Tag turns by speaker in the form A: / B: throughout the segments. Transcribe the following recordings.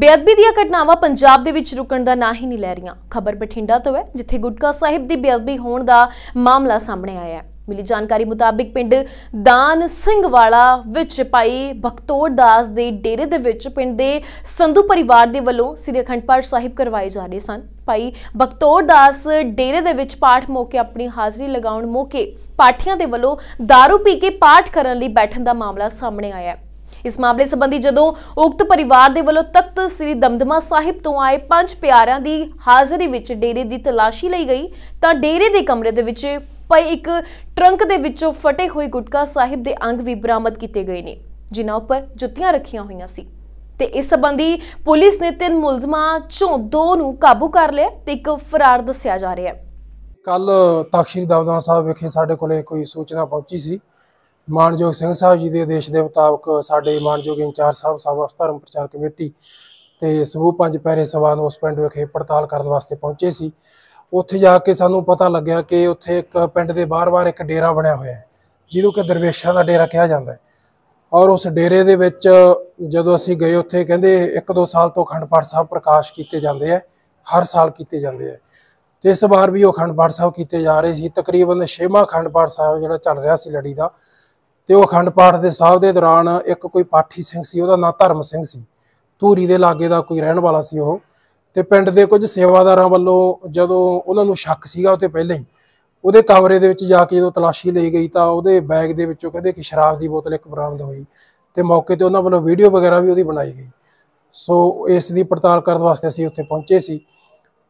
A: ਬੇਅਦਬੀ ਦੀਆਂ ਘਟਨਾਵਾਂ ਪੰਜਾਬ ਦੇ ਵਿੱਚ ਰੁਕਣ ਦਾ ਨਾਂ ਹੀ ਨਹੀਂ ਲੈ ਰਹੀਆਂ ਖਬਰ ਬਠਿੰਡਾ ਤੋਂ ਹੈ ਜਿੱਥੇ ਗੁਟਕਾ ਸਾਹਿਬ ਦੀ ਬੇਅਦਬੀ ਹੋਣ ਦਾ ਮਾਮਲਾ ਸਾਹਮਣੇ ਆਇਆ ਹੈ ਮਿਲੀ ਜਾਣਕਾਰੀ ਮੁਤਾਬਕ ਪਿੰਡ ਦਾਨ ਸਿੰਘ ਵਾਲਾ ਵਿੱਚ ਪਾਈ ਭਗਤੋੜ ਦਾਸ ਦੇ ਡੇਰੇ ਦੇ ਵਿੱਚ ਪਿੰਡ ਦੇ ਸੰਧੂ ਪਰਿਵਾਰ ਦੇ ਵੱਲੋਂ ਸ੍ਰੀ ਅਖੰਡ ਪਾਠ ਸਾਹਿਬ ਕਰਵਾਏ ਜਾ ਰਹੇ ਸਨ ਭਾਈ ਬਖਤੌਰ ਦਾਸ ਡੇਰੇ ਦੇ ਵਿੱਚ ਪਾਠ ਮੌਕੇ ਆਪਣੀ ਹਾਜ਼ਰੀ ਲਗਾਉਣ ਮੌਕੇ ਪਾਠੀਆਂ ਦੇ ਵੱਲੋਂ दारू ਪੀ ਕੇ ਪਾਠ ਕਰਨ ਲਈ ਬੈਠਣ ਦਾ ਮਾਮਲਾ ਸਾਹਮਣੇ ਆਇਆ ਹੈ ਇਸ ਮਾਮਲੇ ਸੰਬੰਧੀ ਜਦੋਂ ਉਕਤ ਪਰਿਵਾਰ ਦੇ ਵੱਲੋਂ ਤਖਤ ਸ੍ਰੀ ਦਮਦਮਾ ਸਾਹਿਬ ਤੋਂ ਆਏ ਪੰਜ ਪਿਆਰਿਆਂ ਦੀ ਹਾਜ਼ਰੀ ਵਿੱਚ ਡੇਰੇ ਦੀ ਤਲਾਸ਼ੀ ਲਈ ਗਈ ਤਾਂ ਡੇਰੇ ਦੇ ਕਮਰੇ ਦੇ ਵਿੱਚ ਪਏ ਇੱਕ ਟਰੰਕ ਦੇ ਵਿੱਚੋਂ ਫਟੇ ਹੋਏ ਗੁਟਕਾ ਸਾਹਿਬ ਦੇ ਅੰਗ ਵੀ ਬਰਾਮਦ ਕੀਤੇ ਗਏ ਨੇ ਜਿਨ੍ਹਾਂ ਉੱਪਰ ਜੁੱਤੀਆਂ ਰੱਖੀਆਂ ਹੋਈਆਂ ਸੀ ਤੇ ਇਸ ਸੰਬੰਧੀ ਪੁਲਿਸ ਨੇ ਤਿੰਨ ਮੁਲਜ਼ਮਾਂ ਚੋਂ ਦੋ ਨੂੰ ਕਾਬੂ ਕਰ ਲਿਆ ਤੇ ਇੱਕ ਫਰਾਰ ਦੱਸਿਆ ਜਾ ਰਿਹਾ ਹੈ
B: ਕੱਲ ਤਖਸ਼ੀਰ ਦਵਦਾਨ ਸਾਹਿਬ ਵਿਖੇ ਸਾਡੇ ਕੋਲੇ ਕੋਈ ਸੂਚਨਾ ਪਹੁੰਚੀ ਸੀ ਮਾਨਯੋਗ ਸਿੰਘ ਸਾਹਿਬ ਜੀ ਦੇ ਆਦੇਸ਼ ਦੇ ਮੁਤਾਬਕ ਸਾਡੇ ਮਾਨਯੋਗ ਇੰਚਾਰਜ ਸਾਹਿਬ ਸਾਹਿਬ ਧਰਮ ਪ੍ਰਚਾਰ ਕਮੇਟੀ ਤੇ ਸਮੂਹ ਪੰਜ ਪੈਰੇ ਸਭਾ ਉਸ ਪਿੰਡ ਵਿਖੇ ਪੜਤਾਲ ਕਰਨ ਵਾਸਤੇ ਪਹੁੰਚੇ ਸੀ ਉੱਥੇ ਜਾ ਕੇ ਸਾਨੂੰ ਪਤਾ ਲੱਗਿਆ ਕਿ ਉੱਥੇ ਇੱਕ ਪਿੰਡ ਦੇ ਬਾਹਰ-ਬਾਹਰ ਇੱਕ ਡੇਰਾ ਬਣਿਆ ਹੋਇਆ ਹੈ ਜਿਹਨੂੰ ਕਿ ਦਰਵੇਸ਼ਾਂ ਦਾ ਡੇਰਾ ਕਿਹਾ ਜਾਂਦਾ ਹੈ ਔਰ ਉਸ ਡੇਰੇ ਦੇ ਵਿੱਚ ਜਦੋਂ ਅਸੀਂ ਗਏ ਉੱਥੇ ਕਹਿੰਦੇ 1-2 ਸਾਲ ਤੋਂ ਅਖੰਡ ਪਾਠ ਸਾਹਿਬ ਪ੍ਰਕਾਸ਼ ਕੀਤੇ ਜਾਂਦੇ ਆ ਹਰ ਸਾਲ ਕੀਤੇ ਜਾਂਦੇ ਆ ਤੇ ਇਸ ਵਾਰ ਵੀ ਉਹ ਅਖੰਡ ਪਾਠ ਸਾਹਿਬ ਕੀਤੇ ਜਾ ਰਹੇ ਸੀ ਤਕਰੀਬਨ 6ਵਾਂ ਅਖੰਡ ਪਾਠ ਸਾਹਿਬ ਜਿਹੜਾ ਚੱਲ ਰਿਹਾ ਸੀ ਲੜੀ ਦਾ ਤੇ ਉਹ ਅਖੰਡ ਪਾਠ ਦੇ ਸਾਹਿਬ ਦੇ ਦੌਰਾਨ ਇੱਕ ਕੋਈ ਪਾਠੀ ਸਿੰਘ ਸੀ ਉਹਦਾ ਨਾਂ ਧਰਮ ਸਿੰਘ ਸੀ ਧੂਰੀ ਦੇ ਲਾਗੇ ਦਾ ਕੋਈ ਰਹਿਣ ਵਾਲਾ ਸੀ ਉਹ ਤੇ ਪਿੰਡ ਦੇ ਕੁਝ ਸੇਵਾਦਾਰਾਂ ਵੱਲੋਂ ਜਦੋਂ ਉਹਨਾਂ ਨੂੰ ਸ਼ੱਕ ਸੀਗਾ ਉਤੇ ਪਹਿਲਾਂ ਹੀ ਉਹਦੇ ਕਮਰੇ ਦੇ ਵਿੱਚ ਜਾ ਕੇ ਜਦੋਂ ਤਲਾਸ਼ੀ ਲਈ ਗਈ ਤਾਂ ਉਹਦੇ ਬੈਗ ਦੇ ਵਿੱਚੋਂ ਕਹਿੰਦੇ ਕਿ ਸ਼ਰਾਬ ਦੀ ਬੋਤਲ ਇੱਕ ਬਰਾਮਦ ਹੋਈ ਤੇ ਮੌਕੇ ਤੇ ਉਹਨਾਂ ਵੱਲੋਂ ਵੀਡੀਓ ਵਗੈਰਾ ਵੀ ਉਹਦੀ ਬਣਾਈ ਗਈ ਸੋ ਇਸ ਦੀ ਪੜਤਾਲ ਕਰਨ ਵਾਸਤੇ ਅਸੀਂ ਉੱਥੇ ਪਹੁੰਚੇ ਸੀ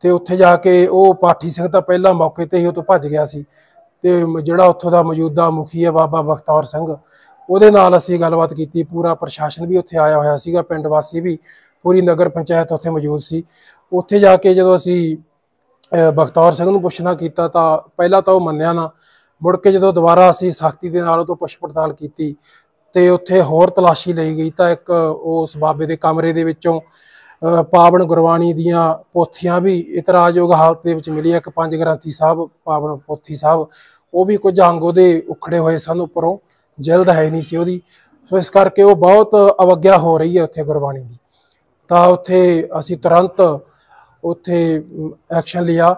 B: ਤੇ ਉੱਥੇ ਜਾ ਕੇ ਉਹ ਪਾਠੀ ਸਿੰਘ ਤਾਂ ਪਹਿਲਾਂ ਮੌਕੇ ਤੇ ਹੀ ਉਹ ਤੋਂ ਭੱਜ ਗਿਆ ਸੀ ਤੇ ਜਿਹੜਾ ਉੱਥੋਂ ਦਾ ਮੌਜੂਦਾ ਮੁਖੀ ਹੈ ਬਾਬਾ ਬਖਤੌਰ ਸਿੰਘ ਉਹਦੇ ਨਾਲ ਅਸੀਂ ਗੱਲਬਾਤ ਕੀਤੀ ਪੂਰਾ ਪ੍ਰਸ਼ਾਸਨ ਵੀ ਉੱਥੇ ਆਇਆ ਹੋਇਆ ਸੀਗਾ ਪਿੰਡ ਵਾਸੀ ਵੀ ਪੂਰੀ ਨਗਰ ਪੰਚਾਇਤ ਉੱਥੇ ਮੌਜੂਦ ਸੀ ਉੱਥੇ ਜਾ ਕੇ ਜਦੋਂ ਅਸੀਂ ਬਖਤੌਰ ਸਿੰਘ ਨੂੰ ਪੁੱਛਣਾ ਕੀਤਾ ਤਾਂ ਪਹਿਲਾਂ ਤਾਂ ਉਹ ਮੰਨਿਆ ਨਾ ਮੁੜ ਕੇ ਜਦੋਂ ਦੁਬਾਰਾ ਅਸੀਂ ਸਖਤੀ ਦੇ ਨਾਲ ਉਹ ਤੋਂ ਪੁੱਛ ਪੜਤਾਲ ਕੀਤੀ ਤੇ ਉੱਥੇ ਹੋਰ ਤਲਾਸ਼ੀ ਲਈ ਗਈ ਤਾਂ ਇੱਕ ਉਸ ਬਾਬੇ ਦੇ ਕਮਰੇ ਦੇ ਵਿੱਚੋਂ ਪਾਵਨ ਗੁਰਬਾਣੀ ਦੀਆਂ ਪੋਥੀਆਂ ਵੀ ਇਤਰਾਜੋਗ ਹਾਲਤ ਦੇ ਵਿੱਚ ਮਿਲੀਆਂ ਇੱਕ ਪੰਜ ਗ੍ਰੰਥੀ ਸਾਹਿਬ ਪਾਵਨ ਪੋਥੀ ਸਾਹਿਬ ਉਹ ਵੀ ਕੁਝ ਅੰਗ ਉਹਦੇ ਉਖੜੇ ਹੋਏ ਸਨ ਉੱਪਰੋਂ ਜਲਦ ਹੈ ਨਹੀਂ ਸੀ ਉਹਦੀ ਸੋ ਇਸ ਕਰਕੇ ਉਹ ਬਹੁਤ ਅਵਗਿਆ ਹੋ ਰਹੀ ਹੈ ਉੱਥੇ ਗੁਰਬਾਣੀ ਦੀ ਤਾਂ ਉੱਥੇ ਅਸੀਂ ਤੁਰੰਤ ਉੱਥੇ ਐਕਸ਼ਨ ਲਿਆ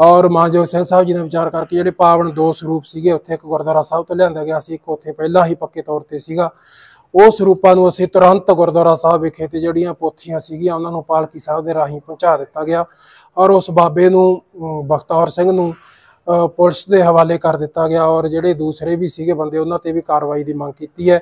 B: ਔਰ ਮਾਜੋ ਸਿੰਘ ਸਾਹਿਬ ਜੀ ਨੇ ਵਿਚਾਰ ਕਰਕੇ ਜਿਹੜੇ ਪਾਵਨ ਦੋ ਸਰੂਪ ਸੀਗੇ ਉੱਥੇ ਇੱਕ ਗੁਰਦੁਆਰਾ ਸਾਹਿਬ ਤੋਂ ਲਿਆਂਦਾ ਗਿਆ ਸੀ ਇੱਕ ਉੱਥੇ ਪਹਿਲਾਂ ਹੀ ਪੱਕੇ ਤੌਰ ਤੇ ਸੀਗਾ ਉਸ ਰੂਪਾਂ ਨੂੰ ਅਸੀਂ ਤੁਰੰਤ ਗੁਰਦੁਆਰਾ ਸਾਹਿਬ ਵਿਖੇ ਤੇ ਜਿਹੜੀਆਂ ਪੋਥੀਆਂ ਸੀਗੀਆਂ ਉਹਨਾਂ ਨੂੰ ਪਾਲਕੀ ਸਾਹਿਬ ਦੇ ਰਾਹੀਂ ਪਹੁੰਚਾ ਦਿੱਤਾ ਗਿਆ ਔਰ ਉਸ ਬਾਬੇ ਨੂੰ ਬਖਤੌਰ ਸਿੰਘ ਨੂੰ ਪੁਲਿਸ ਦੇ ਹਵਾਲੇ ਕਰ ਦਿੱਤਾ ਗਿਆ ਔਰ ਜਿਹੜੇ ਦੂਸਰੇ ਵੀ ਸੀਗੇ ਬੰਦੇ ਉਹਨਾਂ ਤੇ ਵੀ ਕਾਰਵਾਈ ਦੀ ਮੰਗ ਕੀਤੀ ਹੈ